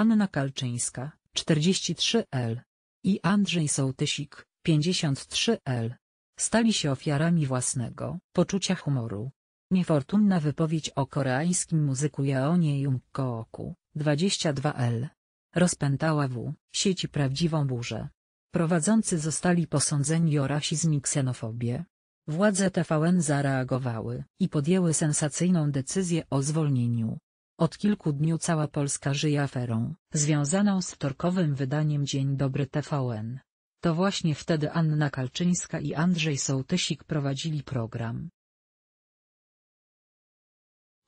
Anna Kalczyńska, 43L i Andrzej Sołtysik, 53L stali się ofiarami własnego poczucia humoru. Niefortunna wypowiedź o koreańskim muzyku Jaonie Jungkooku, 22L rozpętała w sieci prawdziwą burzę. Prowadzący zostali posądzeni o rasizm i ksenofobię. Władze TVN zareagowały i podjęły sensacyjną decyzję o zwolnieniu od kilku dni cała Polska żyje aferą, związaną z wtorkowym wydaniem Dzień Dobry TVN. To właśnie wtedy Anna Kalczyńska i Andrzej Sołtysik prowadzili program.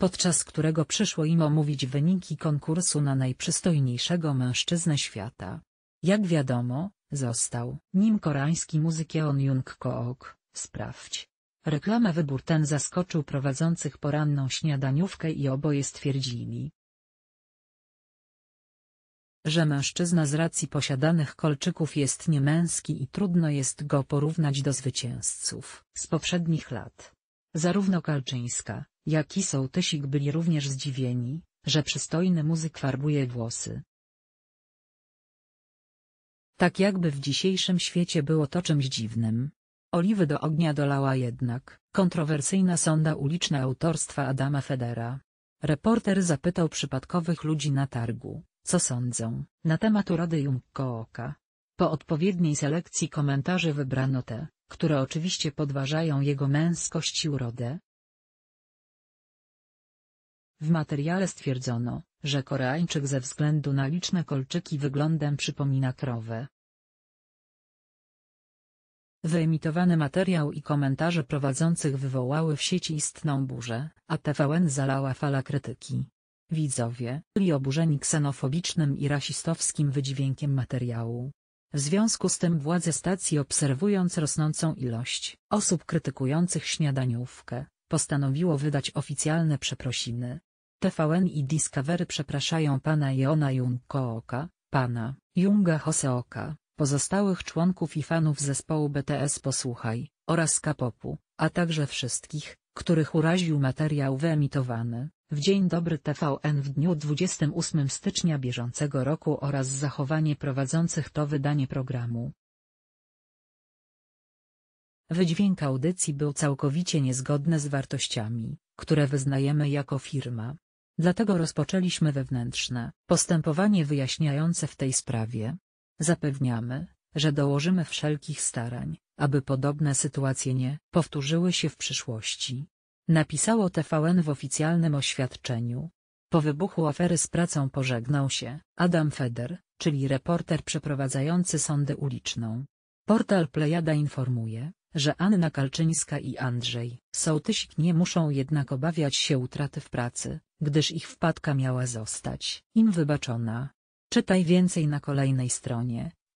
Podczas którego przyszło im omówić wyniki konkursu na najprzystojniejszego mężczyznę świata. Jak wiadomo, został nim koreański muzyk Yeon Jung Kook, sprawdź. Reklama wybór ten zaskoczył prowadzących poranną śniadaniówkę i oboje stwierdzili, że mężczyzna z racji posiadanych kolczyków jest niemęski i trudno jest go porównać do zwycięzców z poprzednich lat. Zarówno Kalczyńska, jak i Sołtysik byli również zdziwieni, że przystojny muzyk farbuje włosy. Tak jakby w dzisiejszym świecie było to czymś dziwnym. Oliwy do ognia dolała jednak. Kontrowersyjna sonda uliczna autorstwa Adama Federa. Reporter zapytał przypadkowych ludzi na targu, co sądzą na temat urody Jungkooka. Po odpowiedniej selekcji komentarzy wybrano te, które oczywiście podważają jego męskość i urodę. W materiale stwierdzono, że Koreańczyk ze względu na liczne kolczyki wyglądem przypomina krowę. Wyemitowany materiał i komentarze prowadzących wywołały w sieci istną burzę, a TVN zalała fala krytyki. Widzowie byli oburzeni ksenofobicznym i rasistowskim wydźwiękiem materiału. W związku z tym władze stacji obserwując rosnącą ilość osób krytykujących śniadaniówkę, postanowiło wydać oficjalne przeprosiny. TVN i Discovery przepraszają pana Jona Junkooka, pana Junga Hoseoka, pozostałych członków i fanów zespołu BTS Posłuchaj, oraz K-popu, a także wszystkich, których uraził materiał wyemitowany. W Dzień Dobry TVN w dniu 28 stycznia bieżącego roku oraz zachowanie prowadzących to wydanie programu. Wydźwięk audycji był całkowicie niezgodny z wartościami, które wyznajemy jako firma. Dlatego rozpoczęliśmy wewnętrzne postępowanie wyjaśniające w tej sprawie. Zapewniamy, że dołożymy wszelkich starań, aby podobne sytuacje nie powtórzyły się w przyszłości. Napisało TVN w oficjalnym oświadczeniu. Po wybuchu afery z pracą pożegnał się Adam Feder, czyli reporter przeprowadzający sądę uliczną. Portal Plejada informuje, że Anna Kalczyńska i Andrzej Sołtysik nie muszą jednak obawiać się utraty w pracy, gdyż ich wpadka miała zostać im wybaczona. Czytaj więcej na kolejnej stronie.